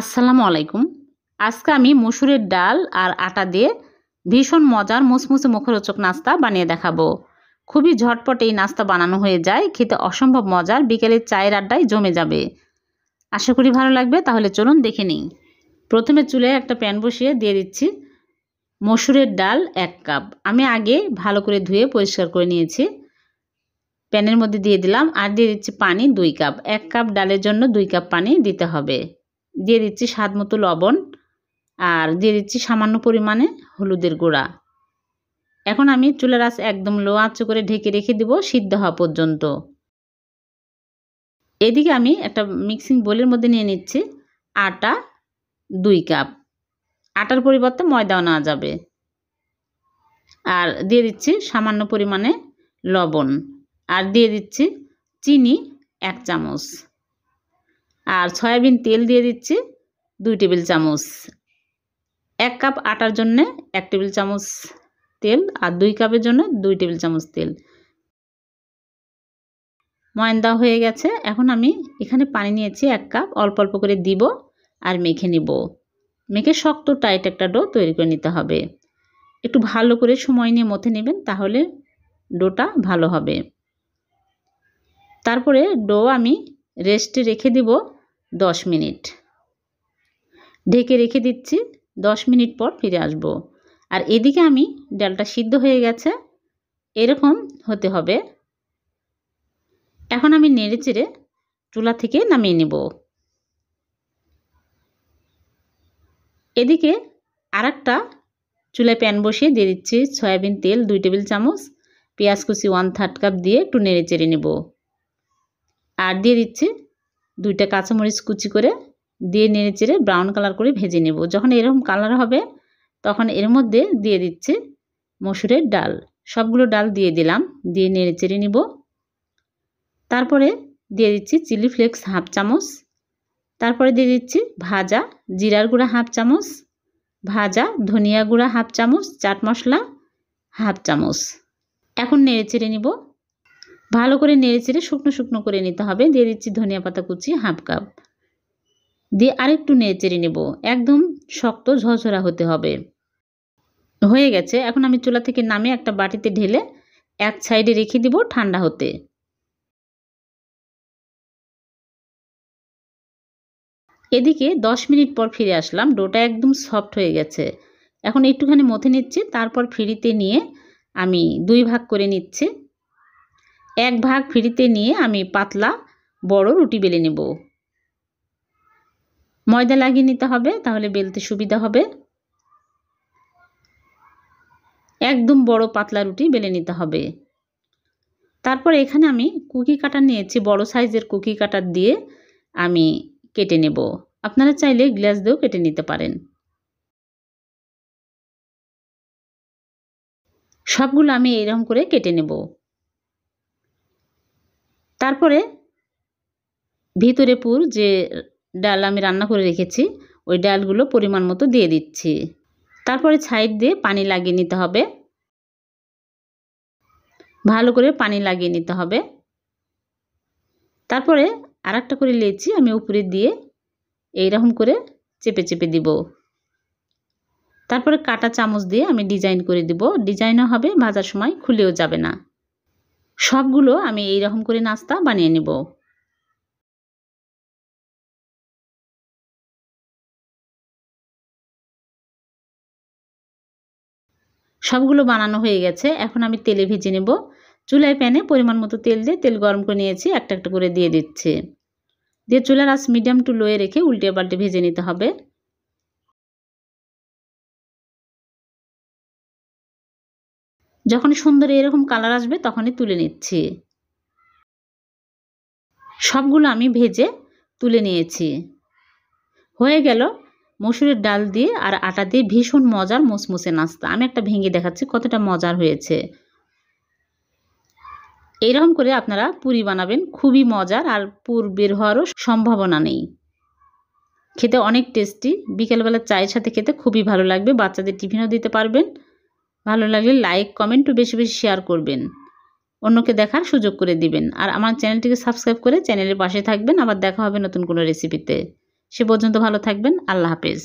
আসসালামু আলাইকুম আজকে আমি মসুরের ডাল আর আটা দিয়ে ভীষণ মজার মুসমুসে মুখরোচক নাস্তা বানিয়ে দেখাবো খুবই ঝটপট এই নাস্তা বানানো হয়ে যায় খেতে অসম্ভব মজার বিকেলের চায়ের আড্ডায় জমে যাবে আশা করি ভালো লাগবে তাহলে চলুন দেখে নিই প্রথমে চুলে একটা প্যান বসিয়ে দিয়ে দিচ্ছি মসুরের ডাল এক কাপ আমি আগে ভালো করে ধুয়ে পরিষ্কার করে নিয়েছি প্যানের মধ্যে দিয়ে দিলাম আর দিয়ে দিচ্ছি পানি দুই কাপ এক কাপ ডালের জন্য দুই কাপ পানি দিতে হবে দিয়ে দিচ্ছি স্বাদ মতো লবণ আর দিয়ে দিচ্ছি সামান্য পরিমাণে হলুদের গুঁড়া এখন আমি চুলের আঁচ একদম লো আঁচ করে ঢেকে রেখে দেব সিদ্ধ হওয়া পর্যন্ত এদিকে আমি একটা মিক্সিং বোলের মধ্যে নিয়ে নিচ্ছি আটা দুই কাপ আটার পরিবর্তে ময়দাও নেওয়া যাবে আর দিয়ে দিচ্ছি সামান্য পরিমাণে লবণ আর দিয়ে দিচ্ছি চিনি এক চামচ আর সয়াবিন তেল দিয়ে দিচ্ছি দুই টেবিল চামচ এক কাপ আটার জন্যে এক টেবিল চামচ তেল আর দুই কাপের জন্য দুই টেবিল চামচ তেল ময়ন্দা হয়ে গেছে এখন আমি এখানে পানি নিয়েছি এক কাপ অল্প অল্প করে দিব আর মেখে নিব মেখে শক্ত টাইট একটা ডো তৈরি করে নিতে হবে একটু ভালো করে সময় নিয়ে মথে নেবেন তাহলে ডোটা ভালো হবে তারপরে ডো আমি রেস্টে রেখে দিব দশ মিনিট ঢেকে রেখে দিচ্ছি দশ মিনিট পর ফিরে আসব আর এদিকে আমি ডালটা সিদ্ধ হয়ে গেছে এরকম হতে হবে এখন আমি নেড়ে চেড়ে চুলা থেকে নামিয়ে নেব এদিকে আর একটা চুলায় প্যান বসিয়ে দিয়ে দিচ্ছি সয়াবিন তেল দুই টেবিল চামচ পেঁয়াজ কুচি ওয়ান থার্ড কাপ দিয়ে একটু নেড়ে চেড়ে নেব আর দিয়ে দিচ্ছি দুইটা কাঁচামরিচ কুচি করে দিয়ে নেড়ে চেড়ে ব্রাউন কালার করে ভেজে নেব যখন এরকম কালার হবে তখন এর মধ্যে দিয়ে দিচ্ছি মসুরের ডাল সবগুলো ডাল দিয়ে দিলাম দিয়ে নেড়ে চেড়ে নিব তারপরে দিয়ে দিচ্ছি চিলি ফ্লেক্স হাফ চামচ তারপরে দিয়ে দিচ্ছি ভাজা জিরার গুঁড়া হাফ চামচ ভাজা ধনিয়া গুঁড়া হাফ চামচ চাট মশলা হাফ চামচ এখন নেড়ে চেড়ে নিবো ভালো করে নেড়ে চেড়ে শুকনো শুকনো করে নিতে হবে দিয়ে দিচ্ছি ধনিয়া পাতা কুচি হাফ কাপ দিয়ে আরেকটু নেড়ে চেড়ে নেব একদম শক্ত ঝরঝরা হতে হবে হয়ে গেছে এখন আমি চুলা থেকে নামে একটা বাটিতে ঢেলে এক সাইডে রেখে দিব ঠান্ডা হতে এদিকে দশ মিনিট পর ফিরে আসলাম ডোটা একদম সফট হয়ে গেছে এখন একটুখানি মথে নিচ্ছি তারপর ফ্রিতে নিয়ে আমি দুই ভাগ করে নিচ্ছি এক ভাগ ফ্রিতে নিয়ে আমি পাতলা বড় রুটি বেলে নেব ময়দা লাগিয়ে নিতে হবে তাহলে বেলতে সুবিধা হবে একদম বড় পাতলা রুটি বেলে নিতে হবে তারপর এখানে আমি কুকি কাটার নিয়েছি বড় সাইজের কুকি কাটার দিয়ে আমি কেটে নেব আপনারা চাইলে গ্লাস দিয়েও কেটে নিতে পারেন সবগুলো আমি এরকম করে কেটে নেবো তারপরে ভিতরে পুর যে ডাল আমি রান্না করে রেখেছি ওই ডালগুলো পরিমাণ মতো দিয়ে দিচ্ছি তারপরে ছাইড দিয়ে পানি লাগিয়ে নিতে হবে ভালো করে পানি লাগিয়ে নিতে হবে তারপরে আর একটা করে লেচি আমি উপরে দিয়ে এইরকম করে চেপে চেপে দিব তারপরে কাটা চামচ দিয়ে আমি ডিজাইন করে দিব ডিজাইনও হবে ভাজার সময় খুলেও যাবে না সবগুলো আমি এই রকম করে নাস্তা বানিয়ে নেব সবগুলো বানানো হয়ে গেছে এখন আমি তেলে ভেজে নেব চুলায় প্যানে পরিমাণ মতো তেল দিয়ে তেল গরম করে নিয়েছি একটা একটা করে দিয়ে দিচ্ছি দিয়ে চুলার আস মিডিয়াম টু লোয়ে রেখে উল্টে পাল্টে ভেজে নিতে হবে যখন সুন্দর এরকম কালার আসবে তখনই তুলে নিচ্ছি সবগুলো আমি ভেজে তুলে নিয়েছি হয়ে গেল মসুরের ডাল দিয়ে আর আটা দিয়ে ভীষণ মজার মুসমুসে নাস্তা আমি একটা ভেঙে দেখাচ্ছি কতটা মজার হয়েছে এরকম করে আপনারা পুরি বানাবেন খুবই মজার আর পুর বের হওয়ারও সম্ভাবনা নেই খেতে অনেক টেস্টি বিকেলবেলা চায়ের সাথে খেতে খুবই ভালো লাগবে বাচ্চাদের টিফিনও দিতে পারবেন ভালো লাগলে লাইক কমেন্টও বেশি বেশি শেয়ার করবেন অন্যকে দেখার সুযোগ করে দিবেন আর আমার চ্যানেলটিকে সাবস্ক্রাইব করে চ্যানেলের পাশে থাকবেন আবার দেখা হবে নতুন কোনো রেসিপিতে সে পর্যন্ত ভালো থাকবেন আল্লাহ হাফেজ